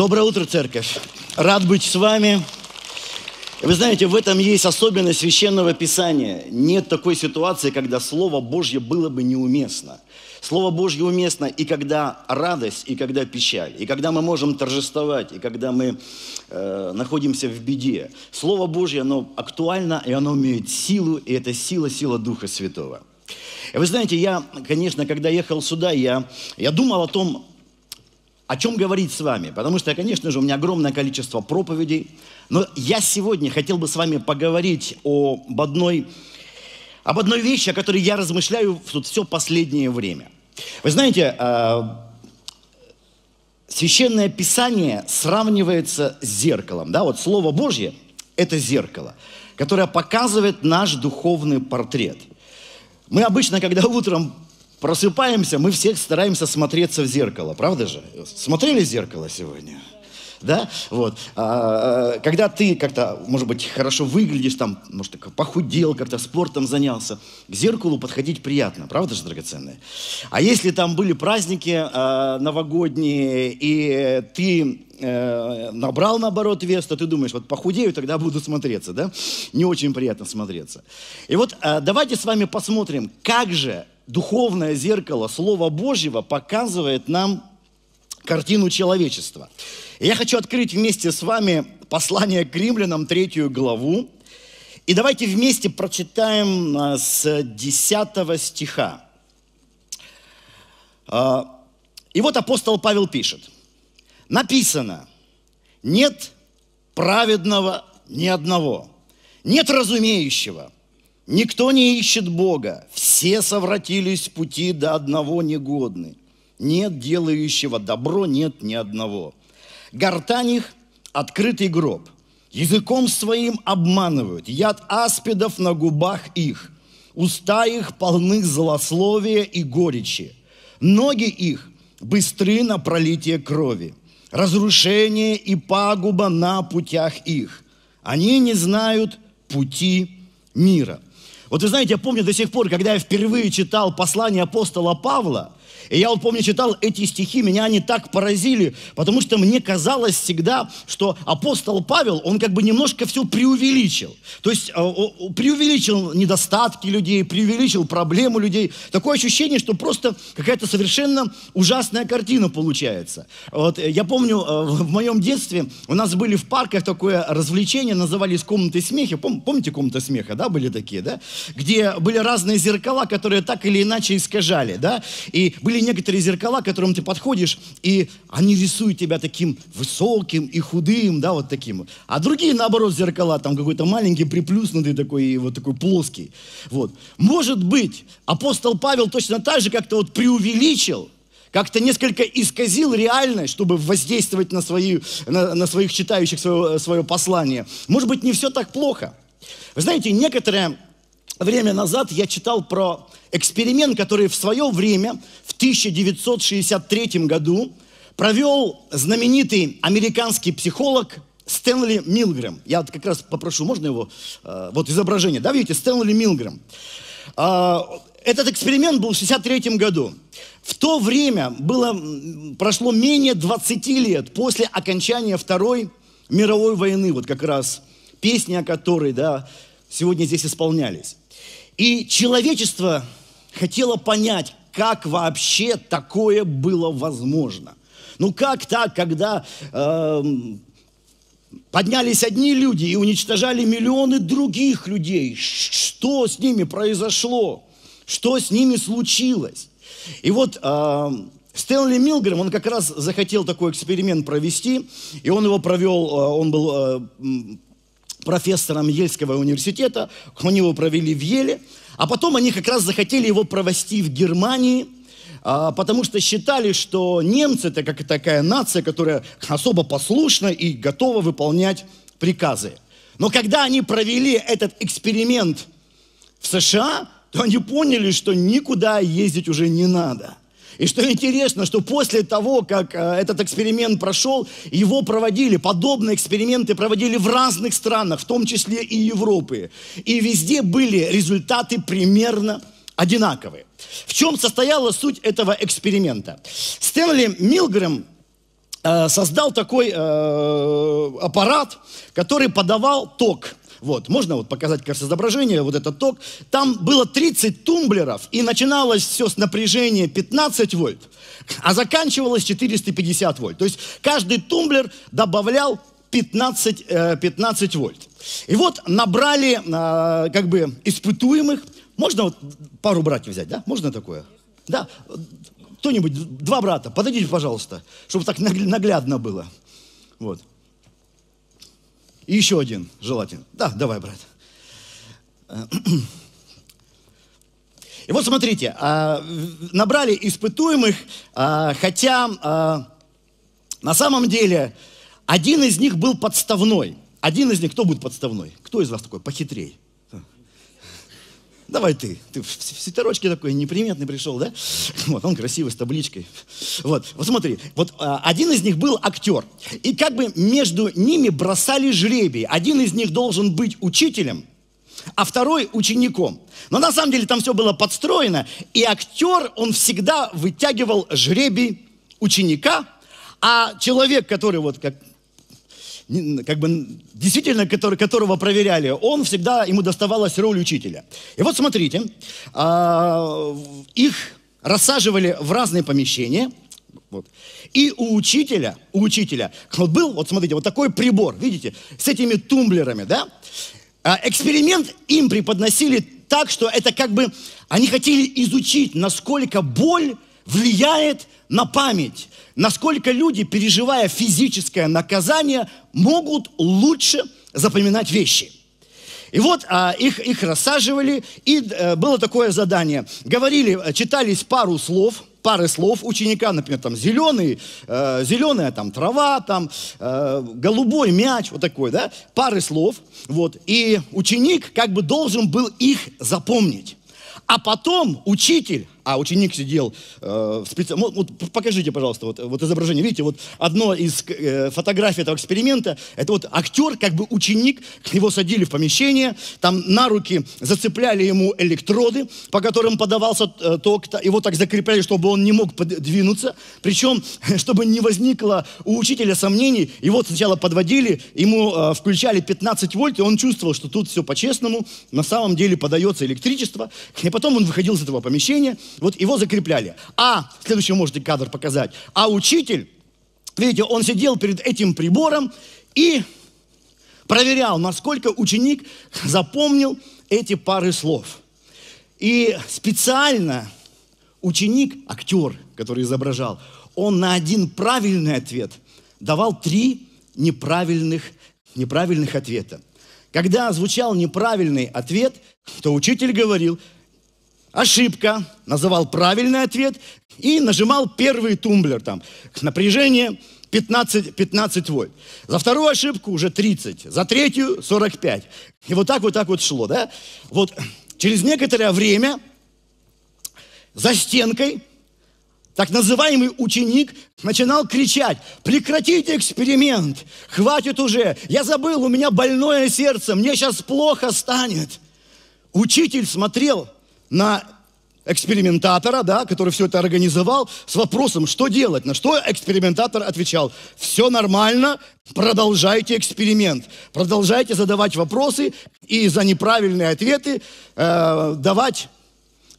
Доброе утро, церковь. Рад быть с вами. Вы знаете, в этом есть особенность священного писания. Нет такой ситуации, когда Слово Божье было бы неуместно. Слово Божье уместно и когда радость, и когда печаль, и когда мы можем торжествовать, и когда мы э, находимся в беде. Слово Божье, оно актуально, и оно имеет силу, и это сила, сила Духа Святого. Вы знаете, я, конечно, когда ехал сюда, я, я думал о том, о чем говорить с вами, потому что, конечно же, у меня огромное количество проповедей, но я сегодня хотел бы с вами поговорить об одной, об одной вещи, о которой я размышляю тут все последнее время. Вы знаете, э, Священное Писание сравнивается с зеркалом, да, вот Слово Божье – это зеркало, которое показывает наш духовный портрет. Мы обычно, когда утром просыпаемся, мы всех стараемся смотреться в зеркало, правда же? Смотрели в зеркало сегодня? да, вот, а, э, когда ты как-то, может быть, хорошо выглядишь, там, может, так похудел, как-то спортом занялся, к зеркалу подходить приятно, правда же, драгоценные? А если там были праздники а, новогодние, и ты э, набрал, наоборот, вес, то ты думаешь, вот похудею, тогда буду смотреться, да? Не очень приятно смотреться. И вот э, давайте с вами посмотрим, как же духовное зеркало Слова Божьего показывает нам картину человечества. я хочу открыть вместе с вами послание к римлянам, третью главу. И давайте вместе прочитаем а, с 10 стиха. А, и вот апостол Павел пишет. Написано, нет праведного ни одного, нет разумеющего – Никто не ищет Бога, все совратились с пути до одного негодны. Нет делающего добро, нет ни одного. Гортань их – открытый гроб. Языком своим обманывают, яд аспидов на губах их. Уста их полны злословия и горечи. Ноги их быстры на пролитие крови. Разрушение и пагуба на путях их. Они не знают пути мира – вот вы знаете, я помню до сих пор, когда я впервые читал послание апостола Павла, и я вот помню, читал эти стихи, меня они так поразили, потому что мне казалось всегда, что апостол Павел, он как бы немножко все преувеличил. То есть э, преувеличил недостатки людей, преувеличил проблему людей. Такое ощущение, что просто какая-то совершенно ужасная картина получается. Вот э, я помню, э, в моем детстве у нас были в парках такое развлечение, назывались комнаты смеха. Пом- помните комнаты смеха, да, были такие, да? Где были разные зеркала, которые так или иначе искажали, да? И были были некоторые зеркала, к которым ты подходишь, и они рисуют тебя таким высоким и худым, да, вот таким. А другие, наоборот, зеркала, там какой-то маленький, приплюснутый такой, и вот такой плоский. Вот. Может быть, апостол Павел точно так же как-то вот преувеличил, как-то несколько исказил реальность, чтобы воздействовать на, свои, на, на своих читающих свое, свое послание. Может быть, не все так плохо. Вы знаете, некоторые время назад я читал про эксперимент, который в свое время, в 1963 году, провел знаменитый американский психолог Стэнли Милгрэм. Я как раз попрошу, можно его? Э, вот изображение, да, видите, Стэнли Милгрэм. А, этот эксперимент был в 1963 году. В то время было, прошло менее 20 лет после окончания Второй мировой войны, вот как раз песни о которой да, сегодня здесь исполнялись. И человечество хотело понять, как вообще такое было возможно. Ну как так, когда э, поднялись одни люди и уничтожали миллионы других людей? Что с ними произошло? Что с ними случилось? И вот э, Стэнли Милгрэм, он как раз захотел такой эксперимент провести, и он его провел, э, он был э, профессором Ельского университета, они его провели в Еле, а потом они как раз захотели его провести в Германии, а, потому что считали, что немцы это как такая нация, которая особо послушна и готова выполнять приказы. Но когда они провели этот эксперимент в США, то они поняли, что никуда ездить уже не надо. И что интересно, что после того, как э, этот эксперимент прошел, его проводили, подобные эксперименты проводили в разных странах, в том числе и Европы. И везде были результаты примерно одинаковые. В чем состояла суть этого эксперимента? Стэнли Милгрэм э, создал такой э, аппарат, который подавал ток вот, можно вот показать, кажется, изображение, вот этот ток. Там было 30 тумблеров, и начиналось все с напряжения 15 вольт, а заканчивалось 450 вольт. То есть каждый тумблер добавлял 15, 15 э, вольт. И вот набрали э, как бы испытуемых. Можно вот пару братьев взять, да? Можно такое? Да. Кто-нибудь, два брата, подойдите, пожалуйста, чтобы так наглядно было. Вот. И еще один желательно. Да, давай, брат. И вот смотрите, а, набрали испытуемых, а, хотя а, на самом деле один из них был подставной. Один из них, кто будет подставной? Кто из вас такой похитрей? давай ты. Ты в свитерочке такой неприметный пришел, да? Вот, он красивый, с табличкой. Вот, вот смотри, вот а, один из них был актер. И как бы между ними бросали жребий. Один из них должен быть учителем, а второй учеником. Но на самом деле там все было подстроено, и актер, он всегда вытягивал жребий ученика, а человек, который вот как как бы действительно который, которого проверяли, он всегда, ему доставалась роль учителя. И вот смотрите, а, их рассаживали в разные помещения, вот. И у учителя, у учителя, вот был, вот смотрите, вот такой прибор, видите, с этими тумблерами, да? А, эксперимент им преподносили так, что это как бы, они хотели изучить, насколько боль влияет на память насколько люди, переживая физическое наказание, могут лучше запоминать вещи. И вот а, их, их рассаживали, и а, было такое задание. Говорили, э, читались пару слов – пары слов ученика, например, там зеленый, э, зеленая там трава, там э, голубой мяч, вот такой, да, пары слов, вот, и ученик как бы должен был их запомнить. А потом учитель а ученик сидел э, в специальном... Вот, вот покажите, пожалуйста, вот, вот изображение. Видите, вот одно из э, фотографий этого эксперимента, это вот актер, как бы ученик, его садили в помещение, там на руки зацепляли ему электроды, по которым подавался э, ток, его так закрепляли, чтобы он не мог подвинуться. Причем, чтобы не возникло у учителя сомнений, его сначала подводили, ему э, включали 15 вольт, и он чувствовал, что тут все по-честному, на самом деле подается электричество. И потом он выходил из этого помещения, вот его закрепляли. А, следующий можете кадр показать. А учитель, видите, он сидел перед этим прибором и проверял, насколько ученик запомнил эти пары слов. И специально ученик, актер, который изображал, он на один правильный ответ давал три неправильных, неправильных ответа. Когда звучал неправильный ответ, то учитель говорил, ошибка, называл правильный ответ и нажимал первый тумблер там. Напряжение 15, 15 вольт. За вторую ошибку уже 30, за третью 45. И вот так вот так вот шло, да? Вот через некоторое время за стенкой так называемый ученик начинал кричать, прекратите эксперимент, хватит уже, я забыл, у меня больное сердце, мне сейчас плохо станет. Учитель смотрел на экспериментатора, да, который все это организовал, с вопросом, что делать. На что экспериментатор отвечал, все нормально, продолжайте эксперимент, продолжайте задавать вопросы и за неправильные ответы э, давать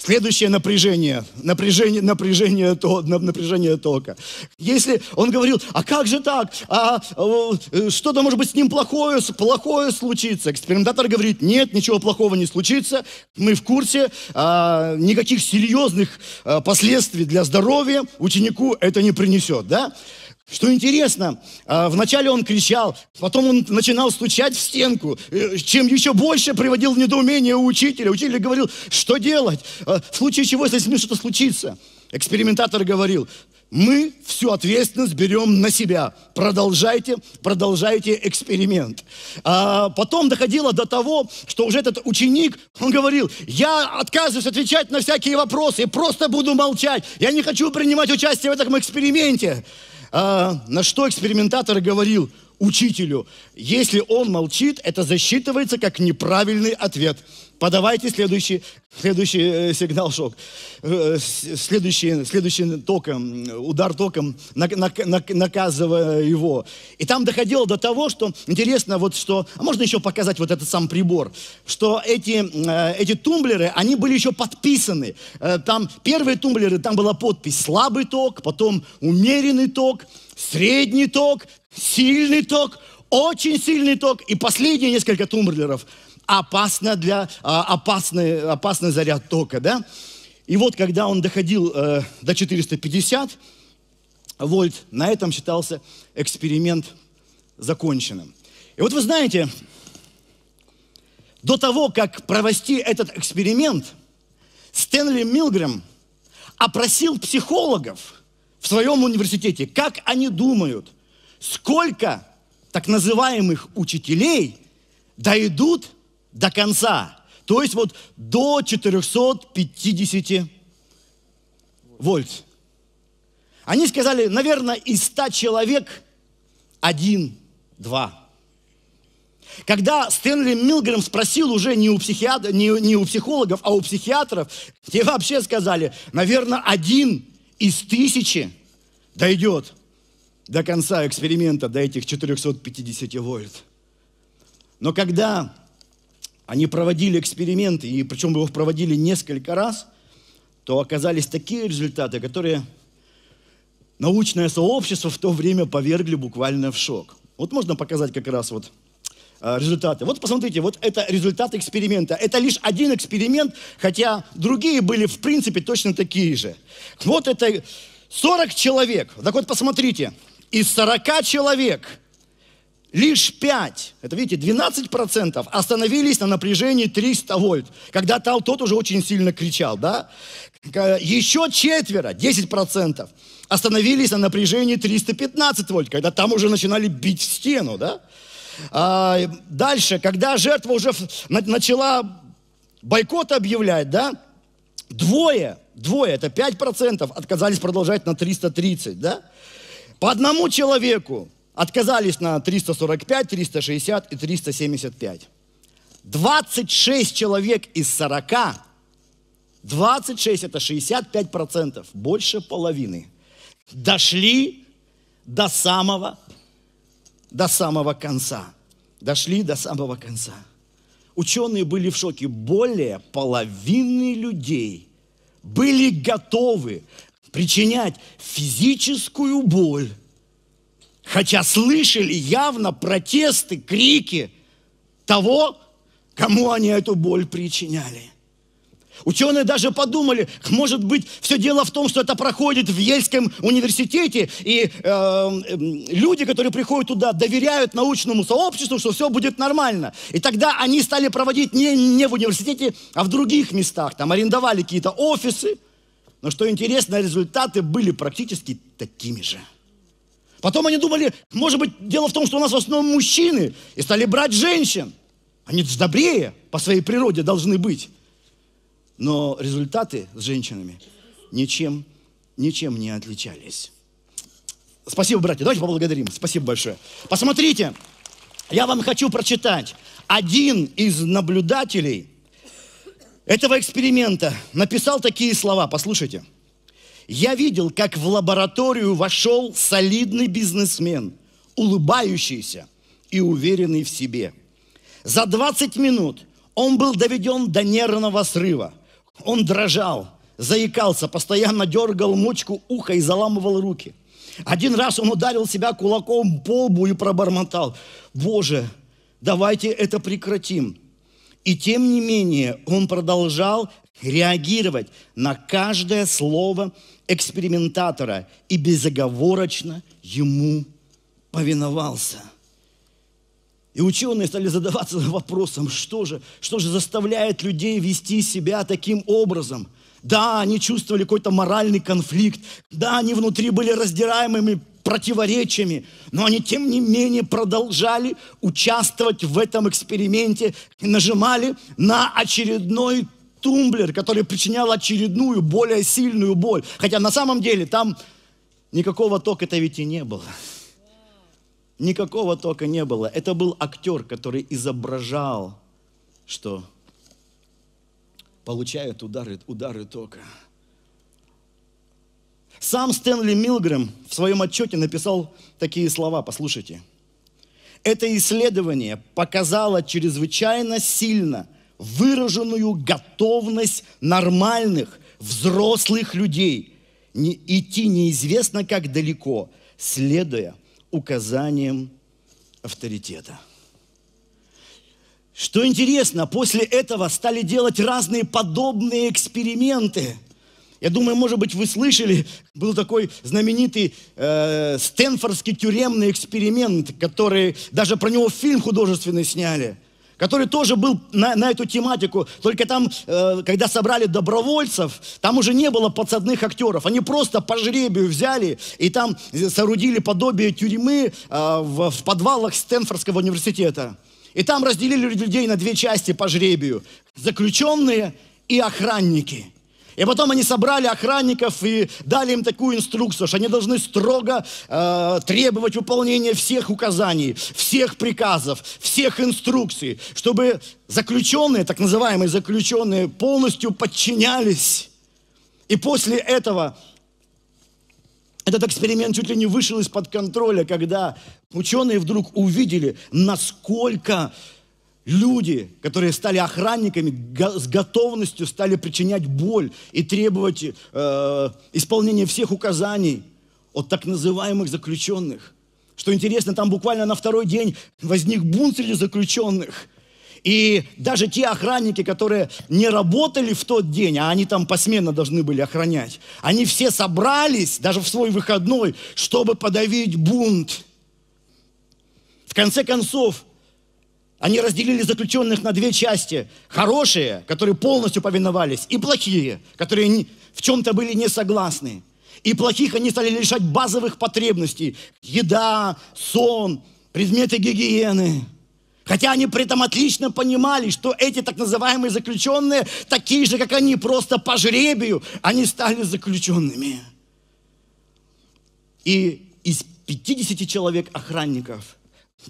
Следующее напряжение, напряжение, напряжение, напряжение тока. Если он говорил, а как же так, а, а что-то может быть с ним плохое, плохое случится. Экспериментатор говорит, нет, ничего плохого не случится, мы в курсе, а, никаких серьезных а, последствий для здоровья ученику это не принесет, да? Что интересно, а, вначале он кричал, потом он начинал стучать в стенку, э, чем еще больше приводил в недоумение учителя. Учитель говорил, что делать, а, в случае чего, если с ним что-то случится. Экспериментатор говорил, мы всю ответственность берем на себя. Продолжайте, продолжайте эксперимент. А потом доходило до того, что уже этот ученик, он говорил, я отказываюсь отвечать на всякие вопросы, просто буду молчать, я не хочу принимать участие в этом эксперименте. А, на что экспериментатор говорил учителю, если он молчит, это засчитывается как неправильный ответ. Подавайте следующий, следующий э, сигнал шок. Э, следующий, следующий током, эм, удар током, наказывая его. И там доходило до того, что, интересно, вот что, а можно еще показать вот этот сам прибор, что эти, э, эти тумблеры, они были еще подписаны. Там первые тумблеры, там была подпись «слабый ток», потом «умеренный ток», «средний ток», «сильный ток», «очень сильный ток» и последние несколько тумблеров – опасно для, а, опасный, опасный заряд тока, да. И вот, когда он доходил э, до 450 вольт, на этом считался эксперимент законченным. И вот вы знаете, до того, как провести этот эксперимент, Стэнли Милгрэм опросил психологов в своем университете, как они думают, сколько так называемых учителей дойдут до конца. То есть вот до 450 вольт. Они сказали, наверное, из 100 человек один, два. Когда Стэнли Милгрэм спросил уже не у, психиатр, не, не у психологов, а у психиатров, те вообще сказали, наверное, один из тысячи дойдет до конца эксперимента, до этих 450 вольт. Но когда они проводили эксперименты, и причем его проводили несколько раз, то оказались такие результаты, которые научное сообщество в то время повергли буквально в шок. Вот можно показать как раз вот а, результаты. Вот посмотрите, вот это результат эксперимента. Это лишь один эксперимент, хотя другие были в принципе точно такие же. Вот это 40 человек. Так вот посмотрите, из 40 человек Лишь 5, это видите, 12% остановились на напряжении 300 вольт, когда тот уже очень сильно кричал, да? Еще четверо, 10%, остановились на напряжении 315 вольт, когда там уже начинали бить в стену, да? А, дальше, когда жертва уже начала бойкот объявлять, да? Двое, двое, это 5% отказались продолжать на 330, да? По одному человеку отказались на 345, 360 и 375. 26 человек из 40, 26 это 65 процентов, больше половины, дошли до самого, до самого конца. Дошли до самого конца. Ученые были в шоке. Более половины людей были готовы причинять физическую боль хотя слышали явно протесты, крики того, кому они эту боль причиняли. Ученые даже подумали, может быть, все дело в том, что это проходит в Ельском университете, и э, люди, которые приходят туда, доверяют научному сообществу, что все будет нормально. И тогда они стали проводить не, не в университете, а в других местах. Там арендовали какие-то офисы. Но что интересно, результаты были практически такими же. Потом они думали, может быть, дело в том, что у нас в основном мужчины, и стали брать женщин. Они добрее по своей природе должны быть. Но результаты с женщинами ничем, ничем не отличались. Спасибо, братья. Давайте поблагодарим. Спасибо большое. Посмотрите, я вам хочу прочитать. Один из наблюдателей этого эксперимента написал такие слова. Послушайте. Я видел, как в лабораторию вошел солидный бизнесмен, улыбающийся и уверенный в себе. За 20 минут он был доведен до нервного срыва. Он дрожал, заикался, постоянно дергал мочку уха и заламывал руки. Один раз он ударил себя кулаком по лбу и пробормотал. «Боже, давайте это прекратим». И тем не менее он продолжал реагировать на каждое слово экспериментатора и безоговорочно ему повиновался. И ученые стали задаваться вопросом, что же, что же заставляет людей вести себя таким образом – да, они чувствовали какой-то моральный конфликт. Да, они внутри были раздираемыми противоречиями, но они, тем не менее, продолжали участвовать в этом эксперименте и нажимали на очередной тумблер, который причинял очередную, более сильную боль. Хотя на самом деле там никакого тока это ведь и не было. Никакого тока не было. Это был актер, который изображал, что получает удары, удары тока. Сам Стэнли Милгрэм в своем отчете написал такие слова, послушайте. Это исследование показало чрезвычайно сильно – выраженную готовность нормальных, взрослых людей не идти неизвестно как далеко, следуя указаниям авторитета. Что интересно, после этого стали делать разные подобные эксперименты. Я думаю, может быть, вы слышали, был такой знаменитый э, Стэнфордский тюремный эксперимент, который даже про него фильм художественный сняли – который тоже был на, на эту тематику, только там, э, когда собрали добровольцев, там уже не было подсадных актеров, они просто по жребию взяли и там соорудили подобие тюрьмы э, в, в подвалах Стэнфордского университета. И там разделили людей на две части по жребию, заключенные и охранники – и потом они собрали охранников и дали им такую инструкцию, что они должны строго э, требовать выполнения всех указаний, всех приказов, всех инструкций, чтобы заключенные, так называемые заключенные, полностью подчинялись. И после этого этот эксперимент чуть ли не вышел из-под контроля, когда ученые вдруг увидели, насколько Люди, которые стали охранниками, с готовностью стали причинять боль и требовать э, исполнения всех указаний от так называемых заключенных. Что интересно, там буквально на второй день возник бунт среди заключенных. И даже те охранники, которые не работали в тот день, а они там посменно должны были охранять, они все собрались, даже в свой выходной, чтобы подавить бунт. В конце концов, они разделили заключенных на две части. Хорошие, которые полностью повиновались, и плохие, которые в чем-то были не согласны. И плохих они стали лишать базовых потребностей. Еда, сон, предметы гигиены. Хотя они при этом отлично понимали, что эти так называемые заключенные, такие же, как они, просто по жребию, они стали заключенными. И из 50 человек охранников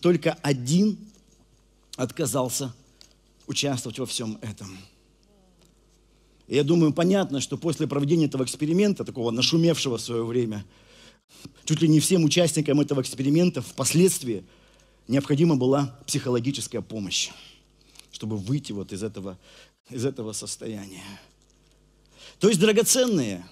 только один отказался участвовать во всем этом. И я думаю, понятно, что после проведения этого эксперимента, такого нашумевшего в свое время, чуть ли не всем участникам этого эксперимента впоследствии необходима была психологическая помощь, чтобы выйти вот из этого, из этого состояния. То есть, драгоценные,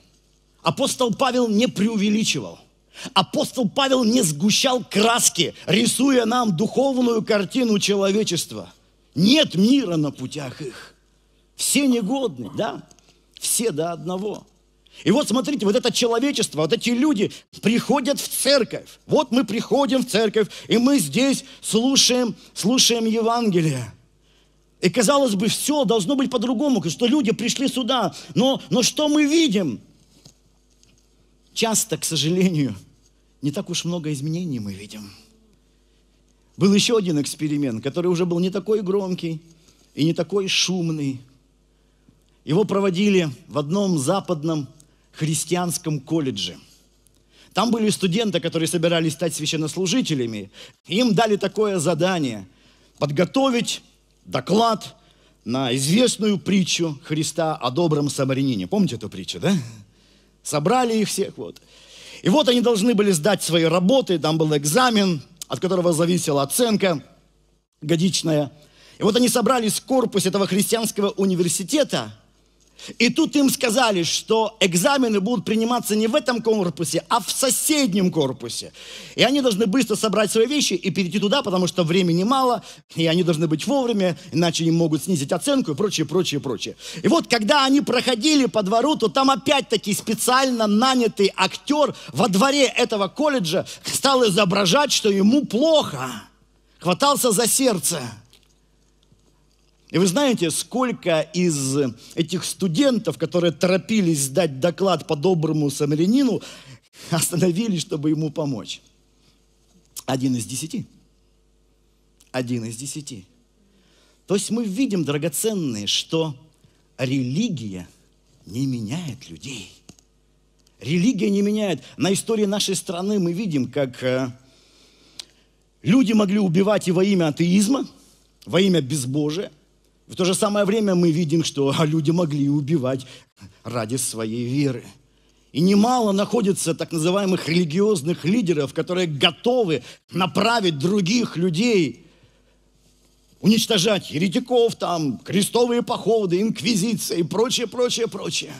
апостол Павел не преувеличивал – Апостол Павел не сгущал краски, рисуя нам духовную картину человечества. Нет мира на путях их. Все негодны, да? Все до одного. И вот смотрите, вот это человечество, вот эти люди приходят в церковь. Вот мы приходим в церковь, и мы здесь слушаем, слушаем Евангелие. И казалось бы, все должно быть по-другому, что люди пришли сюда. Но, но что мы видим? Часто, к сожалению – не так уж много изменений мы видим. Был еще один эксперимент, который уже был не такой громкий и не такой шумный. Его проводили в одном западном христианском колледже. Там были студенты, которые собирались стать священнослужителями. Им дали такое задание – подготовить доклад на известную притчу Христа о добром самарянине. Помните эту притчу, да? Собрали их всех, вот – и вот они должны были сдать свои работы, там был экзамен, от которого зависела оценка годичная. И вот они собрались в корпус этого христианского университета, и тут им сказали, что экзамены будут приниматься не в этом корпусе, а в соседнем корпусе. И они должны быстро собрать свои вещи и перейти туда, потому что времени мало, и они должны быть вовремя, иначе им могут снизить оценку и прочее, прочее, прочее. И вот, когда они проходили по двору, то там опять-таки специально нанятый актер во дворе этого колледжа стал изображать, что ему плохо. Хватался за сердце. И вы знаете, сколько из этих студентов, которые торопились сдать доклад по доброму самарянину, остановились, чтобы ему помочь? Один из десяти. Один из десяти. То есть мы видим, драгоценные, что религия не меняет людей. Религия не меняет. На истории нашей страны мы видим, как э, люди могли убивать и во имя атеизма, во имя безбожия, в то же самое время мы видим, что а, люди могли убивать ради своей веры. И немало находится так называемых религиозных лидеров, которые готовы направить других людей, уничтожать еретиков, там, крестовые походы, инквизиция и прочее, прочее, прочее.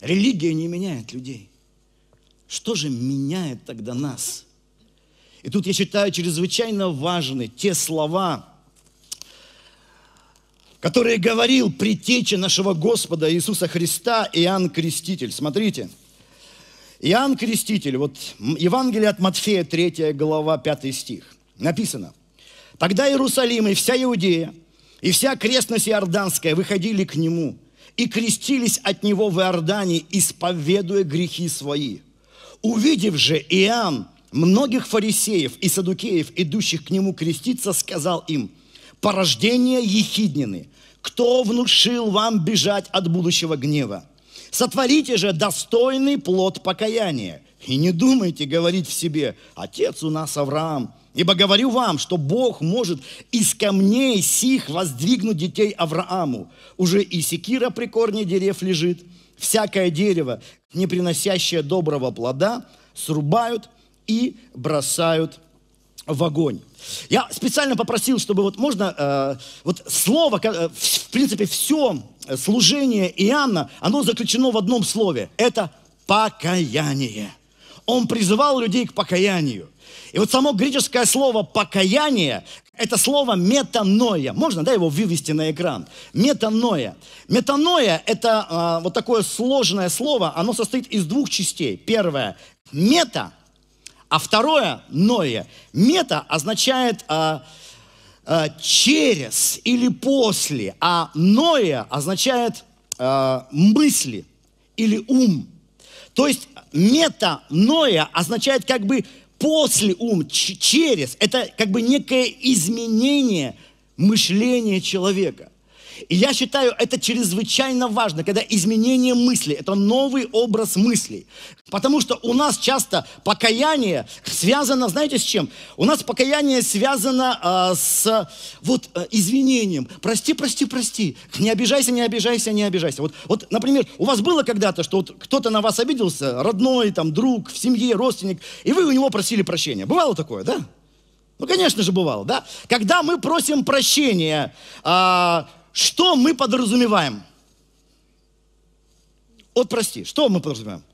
Религия не меняет людей. Что же меняет тогда нас? И тут я считаю чрезвычайно важны те слова, который говорил притече нашего Господа Иисуса Христа Иоанн Креститель. Смотрите, Иоанн Креститель, вот Евангелие от Матфея, 3 глава, 5 стих, написано. «Тогда Иерусалим и вся Иудея, и вся крестность Иорданская выходили к нему, и крестились от него в Иордане, исповедуя грехи свои. Увидев же Иоанн, многих фарисеев и садукеев, идущих к нему креститься, сказал им, «Порождение ехиднины, кто внушил вам бежать от будущего гнева? Сотворите же достойный плод покаяния. И не думайте говорить в себе, отец у нас Авраам, Ибо говорю вам, что Бог может из камней сих воздвигнуть детей Аврааму. Уже и секира при корне дерев лежит. Всякое дерево, не приносящее доброго плода, срубают и бросают в огонь. Я специально попросил, чтобы вот можно, э, вот слово, э, в принципе, все э, служение Иоанна, оно заключено в одном слове. Это покаяние. Он призывал людей к покаянию. И вот само греческое слово «покаяние» – это слово «метаноя». Можно, да, его вывести на экран? Метаноя. Метаноя – это э, вот такое сложное слово, оно состоит из двух частей. Первое – мета – а второе, ноя, мета означает а, а, через или после, а ноя означает а, мысли или ум. То есть мета ноя означает как бы после ум, через. Это как бы некое изменение мышления человека. И я считаю, это чрезвычайно важно, когда изменение мысли, это новый образ мыслей. Потому что у нас часто покаяние связано, знаете, с чем? У нас покаяние связано э, с вот э, извинением. Прости, прости, прости. Не обижайся, не обижайся, не обижайся. Вот, вот например, у вас было когда-то, что вот кто-то на вас обиделся, родной, там, друг, в семье, родственник, и вы у него просили прощения. Бывало такое, да? Ну, конечно же, бывало, да? Когда мы просим прощения, э, что мы подразумеваем? От прости. Что мы подразумеваем?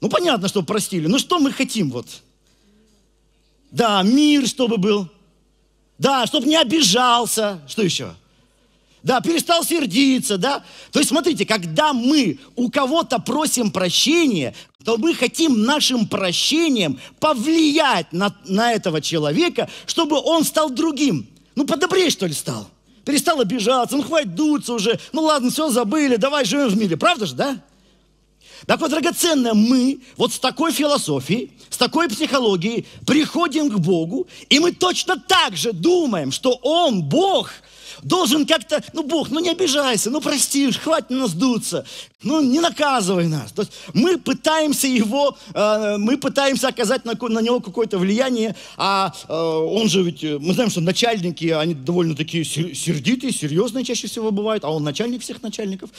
Ну, понятно, что простили. Ну, что мы хотим вот? Да, мир, чтобы был. Да, чтобы не обижался. Что еще? Да, перестал сердиться, да. То есть, смотрите, когда мы у кого-то просим прощения, то мы хотим нашим прощением повлиять на, на этого человека, чтобы он стал другим. Ну, подобрее, что ли, стал? Перестал обижаться, ну, хватит дуться уже. Ну, ладно, все забыли, давай живем в мире. Правда же, да? Так вот, драгоценно, мы вот с такой философией, с такой психологией приходим к Богу, и мы точно так же думаем, что Он, Бог, должен как-то, ну, Бог, ну не обижайся, ну прости, хватит нас дуться. Ну, не наказывай нас. То есть мы пытаемся его, э, мы пытаемся оказать на, него какое-то влияние, а э, он же ведь, э, мы знаем, что начальники, они довольно такие сердитые, серьезные чаще всего бывают, а он начальник всех начальников.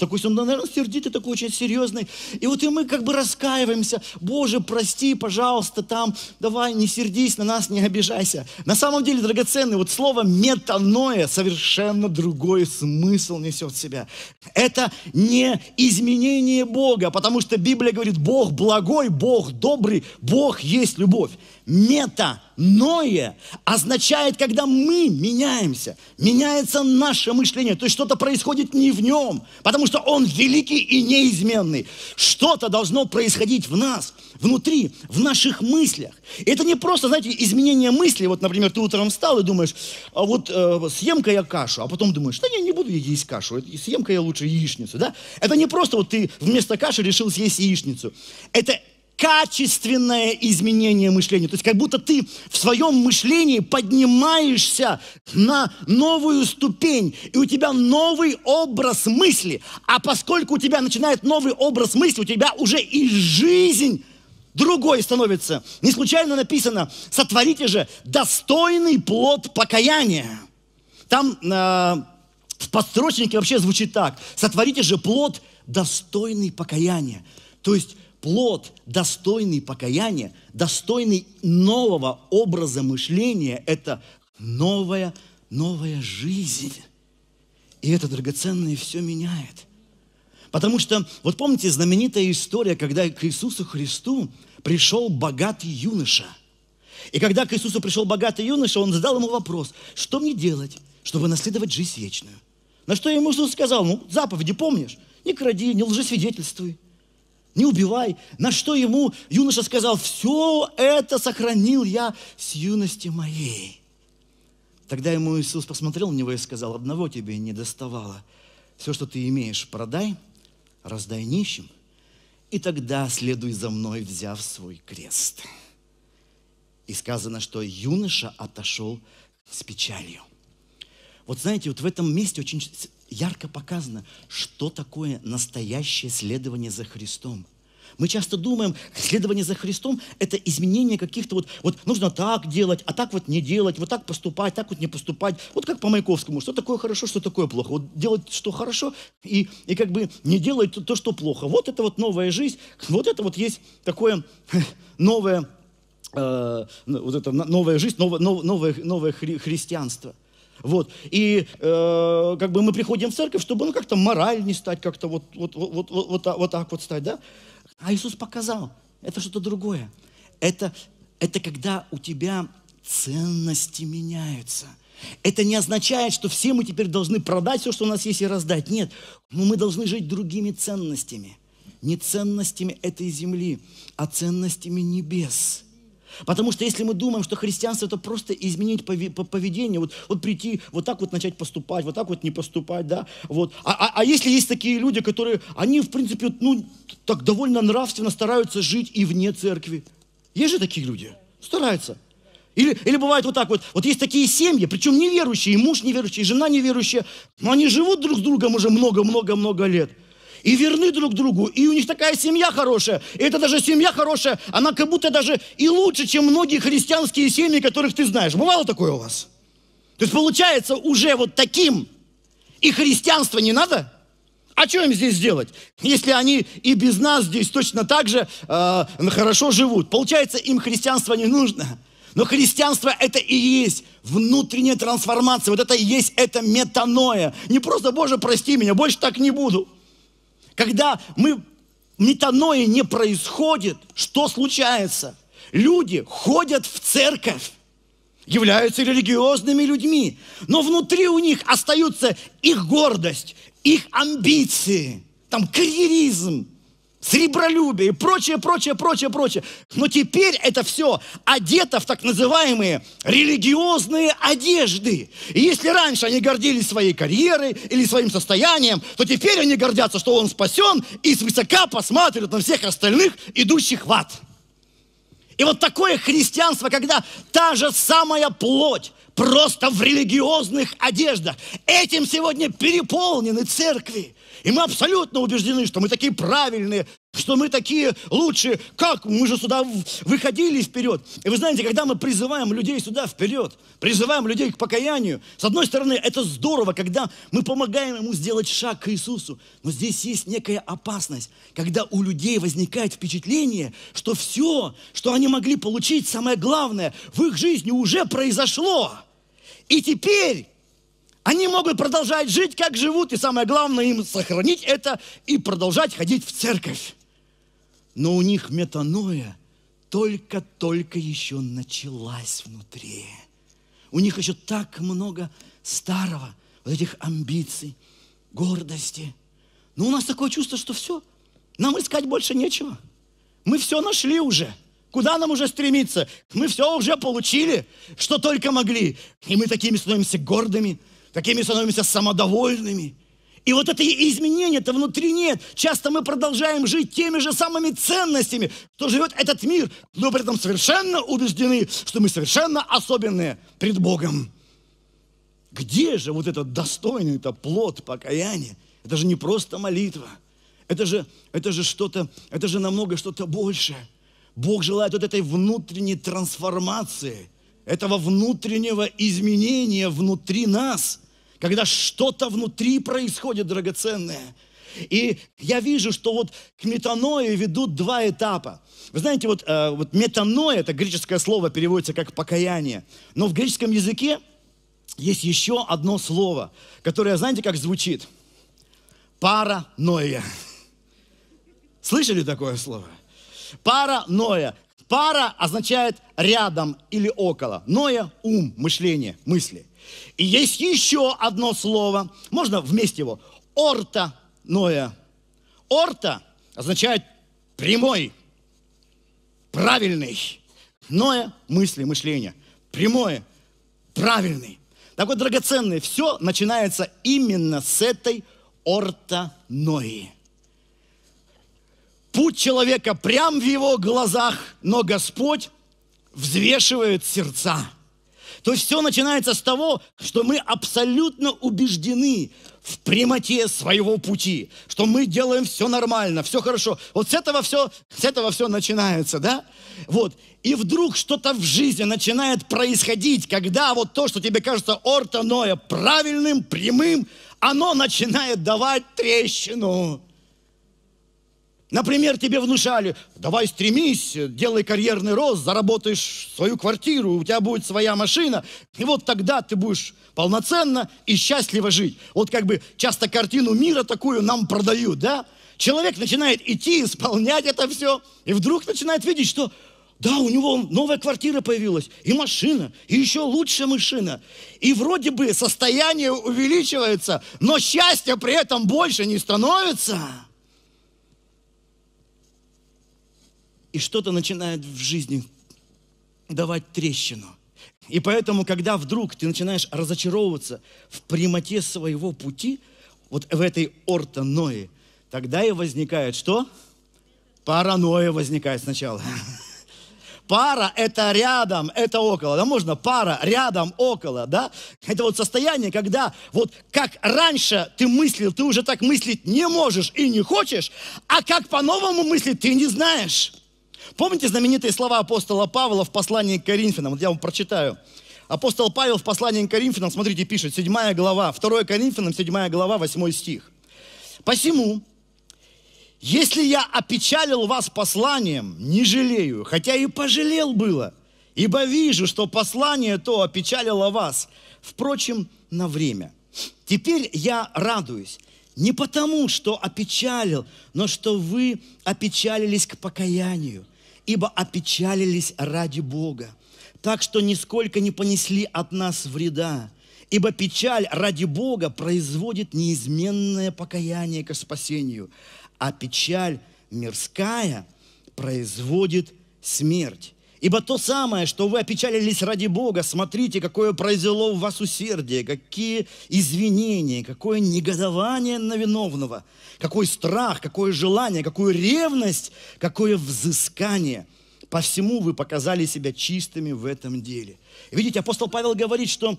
Такой, он, наверное, сердитый, такой очень серьезный. И вот и мы как бы раскаиваемся. Боже, прости, пожалуйста, там, давай, не сердись на нас, не обижайся. На самом деле, драгоценный, вот слово метаное совершенно другой смысл несет в себя. Это не изменение Бога, потому что Библия говорит, Бог благой, Бог добрый, Бог есть любовь. Метаное означает, когда мы меняемся, меняется наше мышление, то есть что-то происходит не в нем, потому что он великий и неизменный. Что-то должно происходить в нас внутри, в наших мыслях. это не просто, знаете, изменение мысли. Вот, например, ты утром встал и думаешь, а вот э, съем-ка я кашу, а потом думаешь, да не, не буду я есть кашу, съем-ка я лучше яичницу, да? Это не просто вот ты вместо каши решил съесть яичницу. Это качественное изменение мышления. То есть как будто ты в своем мышлении поднимаешься на новую ступень, и у тебя новый образ мысли. А поскольку у тебя начинает новый образ мысли, у тебя уже и жизнь другой становится. Не случайно написано, сотворите же достойный плод покаяния. Там э, в подстрочнике вообще звучит так. Сотворите же плод достойный покаяния. То есть плод достойный покаяния, достойный нового образа мышления – это новая, новая жизнь. И это драгоценное все меняет – Потому что, вот помните, знаменитая история, когда к Иисусу Христу пришел богатый юноша. И когда к Иисусу пришел богатый юноша, он задал ему вопрос, что мне делать, чтобы наследовать жизнь вечную? На что ему Иисус сказал, ну, заповеди помнишь? Не кради, не лжесвидетельствуй, не убивай. На что ему юноша сказал, все это сохранил я с юности моей. Тогда ему Иисус посмотрел на него и сказал, одного тебе не доставало. Все, что ты имеешь, продай – раздай нищим, и тогда следуй за мной, взяв свой крест. И сказано, что юноша отошел с печалью. Вот знаете, вот в этом месте очень ярко показано, что такое настоящее следование за Христом – мы часто думаем, следование за Христом – это изменение каких-то вот, вот нужно так делать, а так вот не делать, вот так поступать, так вот не поступать. Вот как по Маяковскому, что такое хорошо, что такое плохо. Вот делать, что хорошо, и, и как бы не делать то, что плохо. Вот это вот новая жизнь, вот это вот есть такое э, новое, э, ну, вот это новая жизнь, новое, новое, новое хри христианство. Вот. И э, как бы мы приходим в церковь, чтобы ну, как-то мораль не стать, как-то вот, вот, вот, вот, вот, вот а, так вот стать, да? А Иисус показал, это что-то другое. Это, это когда у тебя ценности меняются. Это не означает, что все мы теперь должны продать все, что у нас есть, и раздать. Нет, но мы должны жить другими ценностями. Не ценностями этой земли, а ценностями небес. Потому что если мы думаем, что христианство это просто изменить поведение, вот, вот прийти, вот так вот начать поступать, вот так вот не поступать, да, вот. А, а, а если есть такие люди, которые, они, в принципе, ну, так довольно нравственно стараются жить и вне церкви. Есть же такие люди? Стараются. Или, или бывает вот так вот, вот есть такие семьи, причем неверующие, и муж неверующий, и жена неверующая, но они живут друг с другом уже много-много-много лет и верны друг другу, и у них такая семья хорошая. И это даже семья хорошая, она как будто даже и лучше, чем многие христианские семьи, которых ты знаешь. Бывало такое у вас? То есть получается уже вот таким и христианство не надо? А что им здесь делать, если они и без нас здесь точно так же э, хорошо живут? Получается, им христианство не нужно. Но христианство это и есть внутренняя трансформация. Вот это и есть это метаноя. Не просто, Боже, прости меня, больше так не буду. Когда мы метаное не происходит, что случается? Люди ходят в церковь, являются религиозными людьми, но внутри у них остаются их гордость, их амбиции, там карьеризм, сребролюбие и прочее, прочее, прочее, прочее. Но теперь это все одето в так называемые религиозные одежды. И если раньше они гордились своей карьерой или своим состоянием, то теперь они гордятся, что он спасен, и свысока посматривают на всех остальных, идущих в ад. И вот такое христианство, когда та же самая плоть, просто в религиозных одеждах. Этим сегодня переполнены церкви. И мы абсолютно убеждены, что мы такие правильные, что мы такие лучшие. Как? Мы же сюда выходили вперед. И вы знаете, когда мы призываем людей сюда вперед, призываем людей к покаянию, с одной стороны, это здорово, когда мы помогаем ему сделать шаг к Иисусу. Но здесь есть некая опасность, когда у людей возникает впечатление, что все, что они могли получить, самое главное, в их жизни уже произошло. И теперь они могут продолжать жить, как живут, и самое главное им сохранить это и продолжать ходить в церковь. Но у них метаноя только-только еще началась внутри. У них еще так много старого, вот этих амбиций, гордости. Но у нас такое чувство, что все, нам искать больше нечего. Мы все нашли уже. Куда нам уже стремиться? Мы все уже получили, что только могли. И мы такими становимся гордыми, такими становимся самодовольными. И вот это изменение-то внутри нет. Часто мы продолжаем жить теми же самыми ценностями, что живет этот мир, но при этом совершенно убеждены, что мы совершенно особенные пред Богом. Где же вот этот достойный это плод покаяния? Это же не просто молитва. Это же, это же что-то, это же намного что-то большее. Бог желает вот этой внутренней трансформации – этого внутреннего изменения внутри нас, когда что-то внутри происходит драгоценное. И я вижу, что вот к метаное ведут два этапа. Вы знаете, вот, э, вот метаное, это греческое слово переводится как покаяние, но в греческом языке есть еще одно слово, которое, знаете, как звучит? Паранойя. Слышали такое слово? Паранойя. Пара означает рядом или около. Ноя – ум, мышление, мысли. И есть еще одно слово, можно вместе его, орта Ноя. Орта означает прямой, правильный. Ноя – мысли, мышление. Прямое, правильный. Так вот, драгоценное, все начинается именно с этой ортанои. Путь человека прям в его глазах, но Господь взвешивает сердца. То есть все начинается с того, что мы абсолютно убеждены в прямоте своего пути, что мы делаем все нормально, все хорошо. Вот с этого все, с этого все начинается, да? Вот. И вдруг что-то в жизни начинает происходить, когда вот то, что тебе кажется ортоное, правильным, прямым, оно начинает давать трещину. Например, тебе внушали, давай стремись, делай карьерный рост, заработаешь свою квартиру, у тебя будет своя машина, и вот тогда ты будешь полноценно и счастливо жить. Вот как бы часто картину мира такую нам продают, да? Человек начинает идти, исполнять это все, и вдруг начинает видеть, что да, у него новая квартира появилась, и машина, и еще лучшая машина. И вроде бы состояние увеличивается, но счастья при этом больше не становится. и что-то начинает в жизни давать трещину. И поэтому, когда вдруг ты начинаешь разочаровываться в прямоте своего пути, вот в этой ортоное, тогда и возникает что? Паранойя возникает сначала. Пара – это рядом, это около. Да можно пара, рядом, около, да? Это вот состояние, когда вот как раньше ты мыслил, ты уже так мыслить не можешь и не хочешь, а как по-новому мыслить ты не знаешь. Помните знаменитые слова апостола Павла в послании к Коринфянам? Вот я вам прочитаю. Апостол Павел в послании к Коринфянам, смотрите, пишет, 7 глава, 2 Коринфянам, 7 глава, 8 стих. «Посему, если я опечалил вас посланием, не жалею, хотя и пожалел было, ибо вижу, что послание то опечалило вас, впрочем, на время. Теперь я радуюсь, не потому, что опечалил, но что вы опечалились к покаянию, ибо опечалились ради Бога, так что нисколько не понесли от нас вреда, ибо печаль ради Бога производит неизменное покаяние к спасению, а печаль мирская производит смерть. Ибо то самое, что вы опечалились ради Бога, смотрите, какое произвело в вас усердие, какие извинения, какое негодование на виновного, какой страх, какое желание, какую ревность, какое взыскание. По всему вы показали себя чистыми в этом деле. видите, апостол Павел говорит, что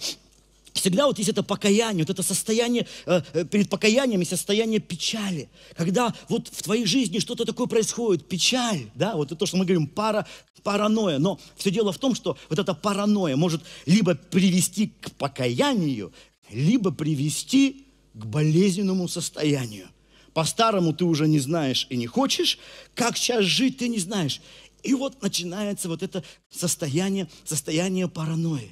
Всегда вот есть это покаяние, вот это состояние, э, э перед покаянием есть состояние печали. Когда вот в твоей жизни что-то такое происходит, печаль, да, вот это то, что мы говорим, пара, паранойя. Но все дело в том, что вот эта паранойя может либо привести к покаянию, либо привести к болезненному состоянию. По-старому ты уже не знаешь и не хочешь, как сейчас жить ты не знаешь. И вот начинается вот это состояние, состояние паранойи.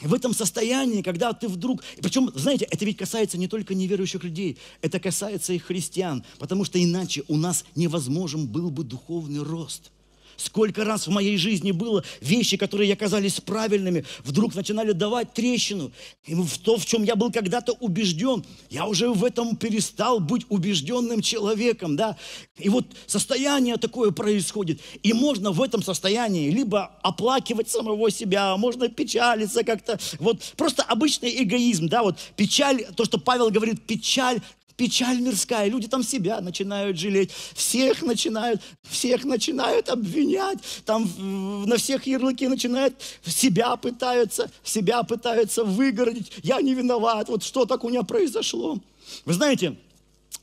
В этом состоянии, когда ты вдруг... Причем, знаете, это ведь касается не только неверующих людей, это касается и христиан, потому что иначе у нас невозможен был бы духовный рост – Сколько раз в моей жизни было вещи, которые я казались правильными, вдруг начинали давать трещину. И в то, в чем я был когда-то убежден, я уже в этом перестал быть убежденным человеком, да. И вот состояние такое происходит. И можно в этом состоянии либо оплакивать самого себя, а можно печалиться как-то. Вот просто обычный эгоизм, да, вот печаль, то, что Павел говорит, печаль печаль мирская, люди там себя начинают жалеть, всех начинают, всех начинают обвинять, там на всех ярлыки начинают, себя пытаются, себя пытаются выгородить, я не виноват, вот что так у меня произошло. Вы знаете,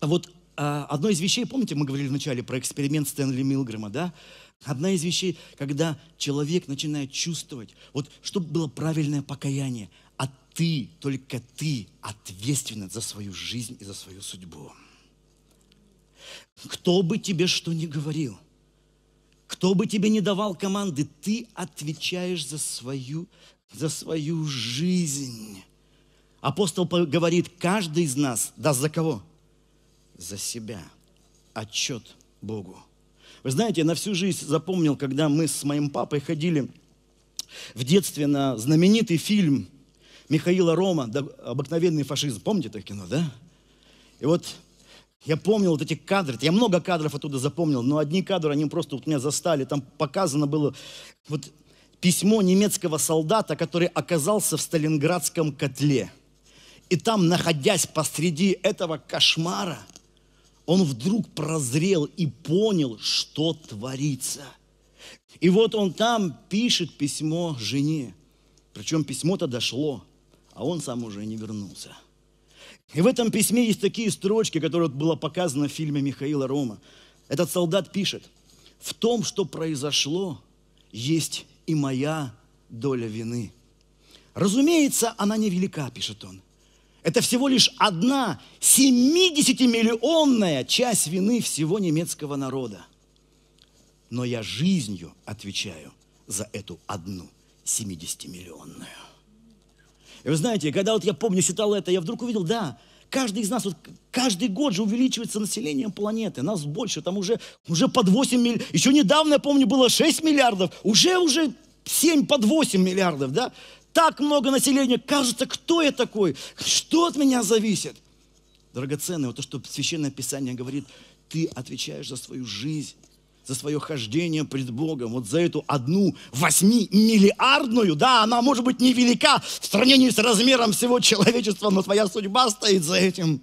вот а, одно из вещей, помните, мы говорили вначале про эксперимент Стэнли Милгрэма, да? Одна из вещей, когда человек начинает чувствовать, вот чтобы было правильное покаяние, ты, только ты ответственен за свою жизнь и за свою судьбу. Кто бы тебе что ни говорил, кто бы тебе не давал команды, ты отвечаешь за свою, за свою жизнь. Апостол говорит, каждый из нас даст за кого? За себя. Отчет Богу. Вы знаете, я на всю жизнь запомнил, когда мы с моим папой ходили в детстве на знаменитый фильм Михаила Рома «Обыкновенный фашизм». Помните это кино, да? И вот я помнил вот эти кадры, я много кадров оттуда запомнил, но одни кадры, они просто вот меня застали. Там показано было вот письмо немецкого солдата, который оказался в Сталинградском котле. И там, находясь посреди этого кошмара, он вдруг прозрел и понял, что творится. И вот он там пишет письмо жене. Причем письмо-то дошло а он сам уже не вернулся. И в этом письме есть такие строчки, которые было показано в фильме Михаила Рома. Этот солдат пишет, в том, что произошло, есть и моя доля вины. Разумеется, она невелика, пишет он. Это всего лишь одна 70-миллионная часть вины всего немецкого народа. Но я жизнью отвечаю за эту одну 70-миллионную. И вы знаете, когда вот я помню, считал это, я вдруг увидел, да, каждый из нас, вот каждый год же увеличивается населением планеты, нас больше, там уже, уже под 8 миллиардов, еще недавно, я помню, было 6 миллиардов, уже, уже 7 под 8 миллиардов, да? Так много населения, кажется, кто я такой? Что от меня зависит? Драгоценное, вот то, что Священное Писание говорит, ты отвечаешь за свою жизнь за свое хождение пред Богом, вот за эту одну восьмимиллиардную, да, она может быть невелика в сравнении с размером всего человечества, но твоя судьба стоит за этим.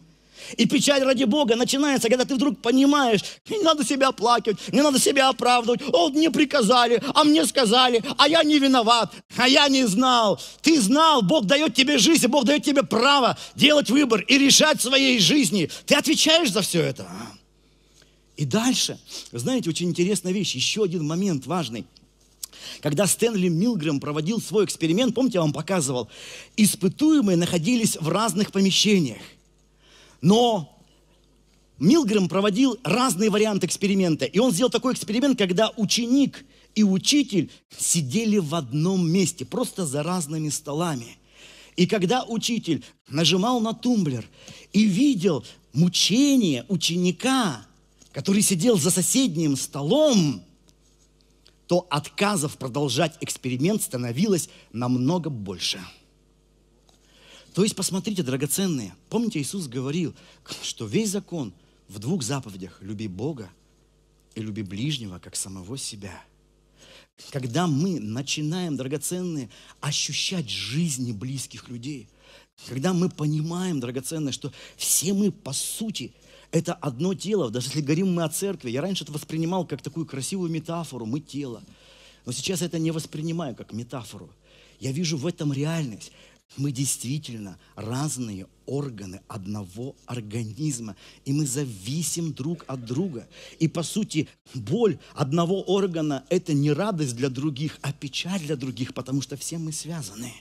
И печаль ради Бога начинается, когда ты вдруг понимаешь, не надо себя плакивать, не надо себя оправдывать. О, мне приказали, а мне сказали, а я не виноват, а я не знал. Ты знал, Бог дает тебе жизнь, и Бог дает тебе право делать выбор и решать своей жизни. Ты отвечаешь за все это. И дальше, знаете, очень интересная вещь, еще один момент важный. Когда Стэнли Милгрэм проводил свой эксперимент, помните, я вам показывал, испытуемые находились в разных помещениях. Но Милгрэм проводил разные варианты эксперимента. И он сделал такой эксперимент, когда ученик и учитель сидели в одном месте, просто за разными столами. И когда учитель нажимал на тумблер и видел мучение ученика, который сидел за соседним столом, то отказов продолжать эксперимент становилось намного больше. То есть, посмотрите, драгоценные, помните, Иисус говорил, что весь закон в двух заповедях – люби Бога и люби ближнего, как самого себя. Когда мы начинаем, драгоценные, ощущать жизни близких людей, когда мы понимаем, драгоценные, что все мы, по сути, это одно тело, даже если говорим мы о церкви, я раньше это воспринимал как такую красивую метафору, мы тело. Но сейчас это не воспринимаю как метафору. Я вижу в этом реальность. Мы действительно разные органы одного организма, и мы зависим друг от друга. И по сути, боль одного органа – это не радость для других, а печаль для других, потому что все мы связаны.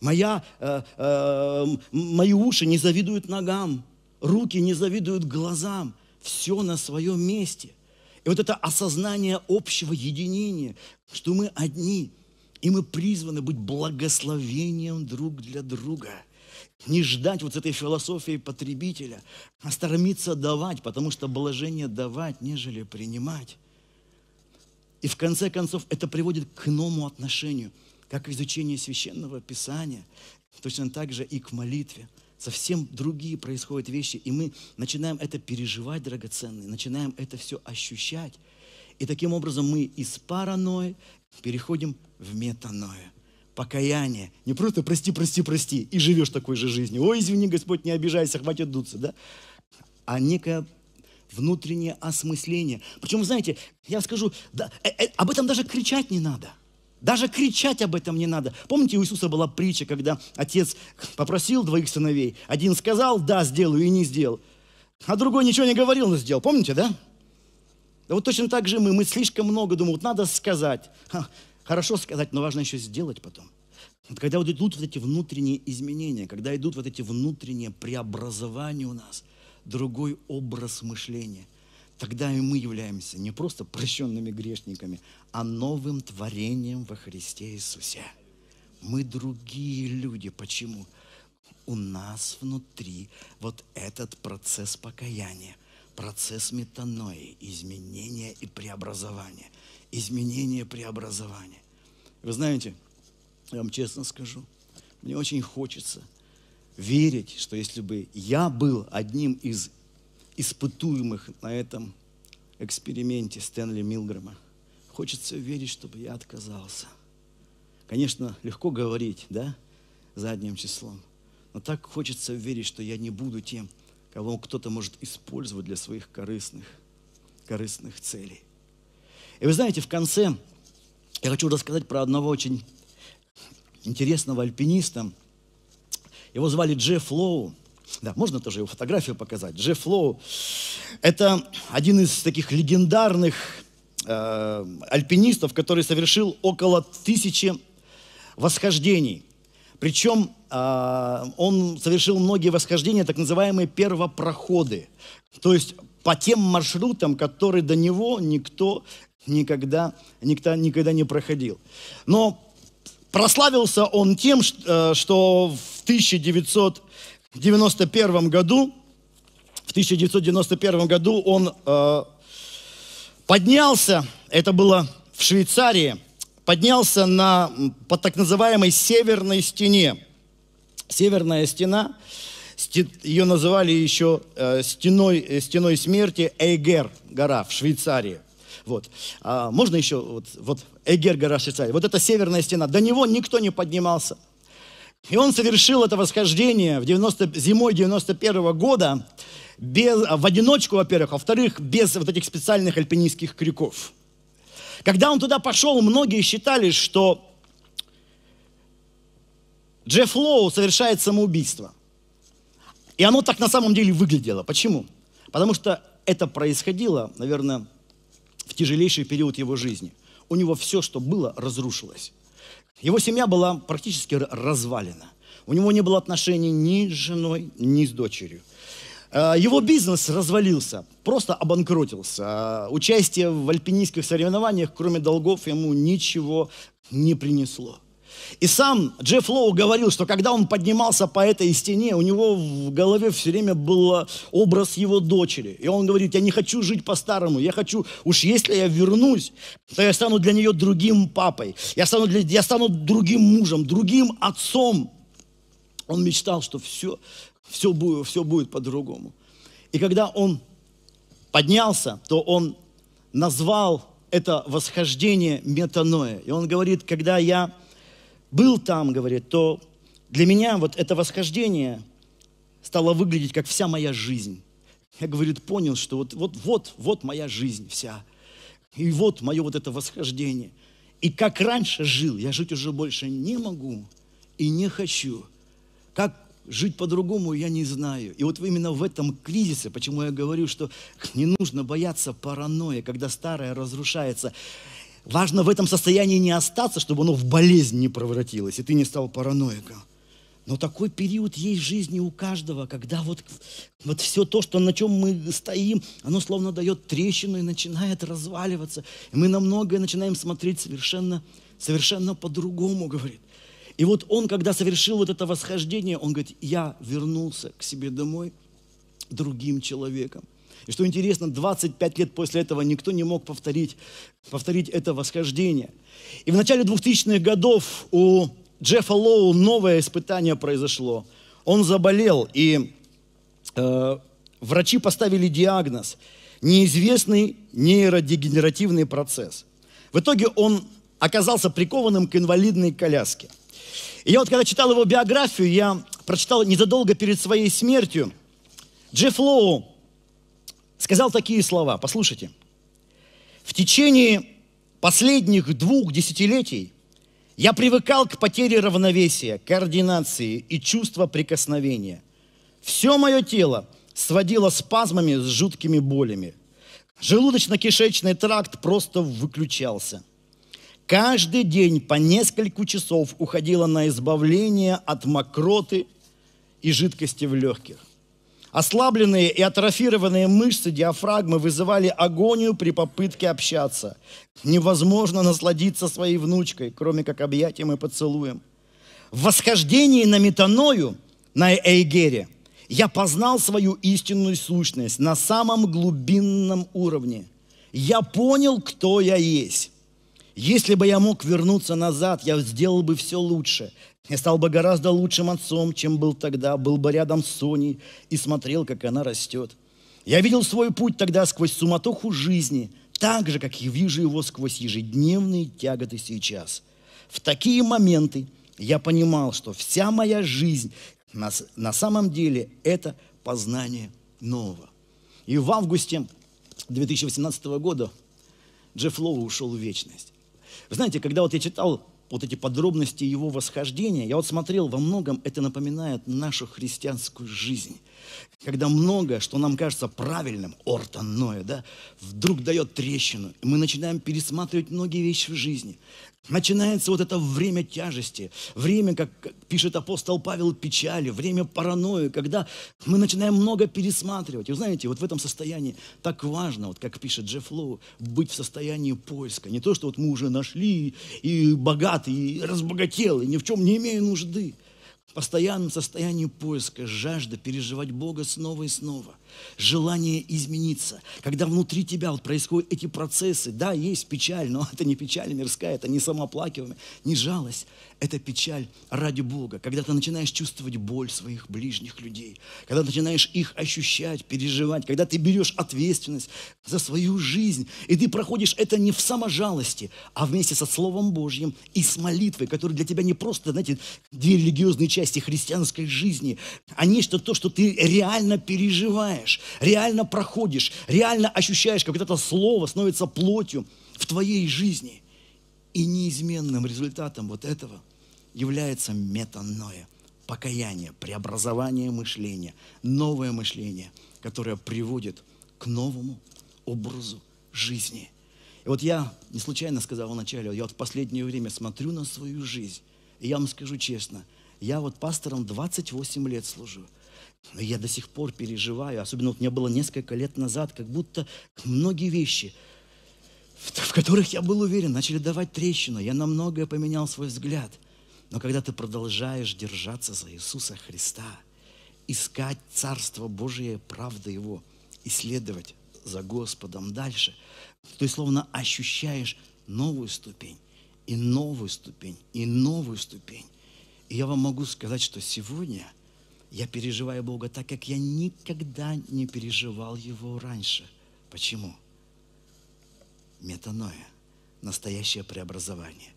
Моя, э, э, мои уши не завидуют ногам, руки не завидуют глазам, все на своем месте. И вот это осознание общего единения, что мы одни, и мы призваны быть благословением друг для друга. Не ждать вот этой философии потребителя, а стремиться давать, потому что блажение давать, нежели принимать. И в конце концов это приводит к иному отношению, как в изучении священного писания, точно так же и к молитве – совсем другие происходят вещи, и мы начинаем это переживать, драгоценные, начинаем это все ощущать. И таким образом мы из паранойи переходим в метаное. Покаяние. Не просто прости, прости, прости, и живешь такой же жизнью. Ой, извини, Господь, не обижайся, хватит дуться, да? А некое внутреннее осмысление. Причем, знаете, я скажу, да, э, э, об этом даже кричать не надо – даже кричать об этом не надо. Помните, у Иисуса была притча, когда отец попросил двоих сыновей. Один сказал, да, сделаю, и не сделал. А другой ничего не говорил, но сделал. Помните, да? Да вот точно так же мы. Мы слишком много думаем, вот надо сказать. Ха, хорошо сказать, но важно еще сделать потом. Вот когда вот идут вот эти внутренние изменения, когда идут вот эти внутренние преобразования у нас, другой образ мышления тогда и мы являемся не просто прощенными грешниками, а новым творением во Христе Иисусе. Мы другие люди. Почему? У нас внутри вот этот процесс покаяния, процесс метанои, изменения и преобразования. Изменение преобразования. Вы знаете, я вам честно скажу, мне очень хочется верить, что если бы я был одним из испытуемых на этом эксперименте Стэнли Милгрэма. Хочется верить, чтобы я отказался. Конечно, легко говорить, да, задним числом. Но так хочется верить, что я не буду тем, кого кто-то может использовать для своих корыстных, корыстных целей. И вы знаете, в конце я хочу рассказать про одного очень интересного альпиниста. Его звали Джефф Лоу. Да, можно тоже его фотографию показать. Джефф Лоу. Это один из таких легендарных э, альпинистов, который совершил около тысячи восхождений. Причем э, он совершил многие восхождения, так называемые первопроходы. То есть по тем маршрутам, которые до него никто никогда, никто, никогда не проходил. Но прославился он тем, что э, в 1900 в 91 году, в 1991 году он э, поднялся, это было в Швейцарии, поднялся на, по так называемой северной стене. Северная стена, ее называли еще э, стеной, э, стеной смерти Эйгер, гора в Швейцарии. Вот. А можно еще вот, вот Эгер гора Швейцарии. Вот эта северная стена. До него никто не поднимался. И он совершил это восхождение в 90, зимой 91 -го года без, в одиночку, во-первых, а во-вторых, без вот этих специальных альпинистских крюков. Когда он туда пошел, многие считали, что Джефф Лоу совершает самоубийство. И оно так на самом деле выглядело. Почему? Потому что это происходило, наверное, в тяжелейший период его жизни. У него все, что было, разрушилось. Его семья была практически развалена. У него не было отношений ни с женой, ни с дочерью. Э, его бизнес развалился, просто обанкротился. Э, участие в альпинистских соревнованиях, кроме долгов, ему ничего не принесло. И сам Джефф Лоу говорил, что когда он поднимался по этой стене, у него в голове все время был образ его дочери. И он говорит, я не хочу жить по-старому, я хочу, уж если я вернусь, то я стану для нее другим папой, я стану, для, я стану другим мужем, другим отцом. Он мечтал, что все, все, будет, все будет по-другому. И когда он поднялся, то он назвал это восхождение метаноя. И он говорит, когда я был там, говорит, то для меня вот это восхождение стало выглядеть как вся моя жизнь. Я, говорит, понял, что вот, вот, вот, вот моя жизнь вся. И вот мое вот это восхождение. И как раньше жил, я жить уже больше не могу и не хочу. Как жить по-другому я не знаю. И вот именно в этом кризисе, почему я говорю, что не нужно бояться паранойи, когда старое разрушается. Важно в этом состоянии не остаться, чтобы оно в болезнь не превратилось, и ты не стал параноиком. Но такой период есть в жизни у каждого, когда вот, вот все то, что, на чем мы стоим, оно словно дает трещину и начинает разваливаться. И мы на многое начинаем смотреть совершенно, совершенно по-другому, говорит. И вот он, когда совершил вот это восхождение, он говорит, я вернулся к себе домой другим человеком. И что интересно, 25 лет после этого никто не мог повторить, повторить это восхождение. И в начале 2000-х годов у Джеффа Лоу новое испытание произошло. Он заболел, и э, врачи поставили диагноз – неизвестный нейродегенеративный процесс. В итоге он оказался прикованным к инвалидной коляске. И я вот когда читал его биографию, я прочитал незадолго перед своей смертью, Джефф Лоу сказал такие слова. Послушайте. В течение последних двух десятилетий я привыкал к потере равновесия, координации и чувства прикосновения. Все мое тело сводило спазмами с жуткими болями. Желудочно-кишечный тракт просто выключался. Каждый день по несколько часов уходило на избавление от мокроты и жидкости в легких. Ослабленные и атрофированные мышцы диафрагмы вызывали агонию при попытке общаться. Невозможно насладиться своей внучкой, кроме как объятием и поцелуем. В восхождении на метаною, на Эйгере, я познал свою истинную сущность на самом глубинном уровне. Я понял, кто я есть. Если бы я мог вернуться назад, я сделал бы все лучше. Я стал бы гораздо лучшим отцом, чем был тогда, был бы рядом с Соней и смотрел, как она растет. Я видел свой путь тогда сквозь суматоху жизни, так же, как и вижу его сквозь ежедневные тяготы сейчас. В такие моменты я понимал, что вся моя жизнь на, на самом деле это познание нового. И в августе 2018 года Джефф Лоу ушел в вечность. Вы знаете, когда вот я читал вот эти подробности его восхождения, я вот смотрел, во многом это напоминает нашу христианскую жизнь – когда многое, что нам кажется правильным, ортонное, да, вдруг дает трещину, и мы начинаем пересматривать многие вещи в жизни. Начинается вот это время тяжести, время, как пишет апостол Павел, печали, время паранойи, когда мы начинаем много пересматривать. И вы знаете, вот в этом состоянии так важно, вот как пишет Джефф Лоу, быть в состоянии поиска. Не то, что вот мы уже нашли, и богаты, и разбогател, и ни в чем не имея нужды в постоянном состоянии поиска, жажда переживать Бога снова и снова, желание измениться. Когда внутри тебя вот происходят эти процессы, да, есть печаль, но это не печаль мирская, это не самооплакивание, не жалость это печаль ради Бога, когда ты начинаешь чувствовать боль своих ближних людей, когда ты начинаешь их ощущать, переживать, когда ты берешь ответственность за свою жизнь, и ты проходишь это не в саможалости, а вместе со Словом Божьим и с молитвой, которая для тебя не просто, знаете, две религиозные части христианской жизни, а нечто то, что ты реально переживаешь, реально проходишь, реально ощущаешь, как это слово становится плотью в твоей жизни. И неизменным результатом вот этого – является метаноя, покаяние, преобразование мышления, новое мышление, которое приводит к новому образу жизни. И вот я не случайно сказал вначале, я вот в последнее время смотрю на свою жизнь, и я вам скажу честно, я вот пастором 28 лет служу, но я до сих пор переживаю, особенно вот мне было несколько лет назад, как будто многие вещи, в которых я был уверен, начали давать трещину. Я на многое поменял свой взгляд – но когда ты продолжаешь держаться за Иисуса Христа, искать Царство Божие, правда Его, исследовать за Господом дальше, ты словно ощущаешь новую ступень, и новую ступень, и новую ступень. И я вам могу сказать, что сегодня я переживаю Бога так, как я никогда не переживал Его раньше. Почему? Метаноя, настоящее преобразование.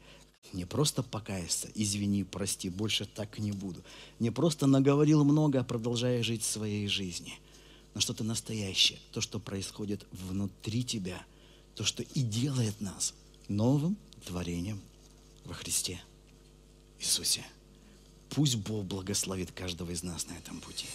Не просто покаяться, извини, прости, больше так не буду. Не просто наговорил много, а продолжая жить своей жизни. Но что-то настоящее, то, что происходит внутри тебя, то, что и делает нас новым творением во Христе Иисусе. Пусть Бог благословит каждого из нас на этом пути.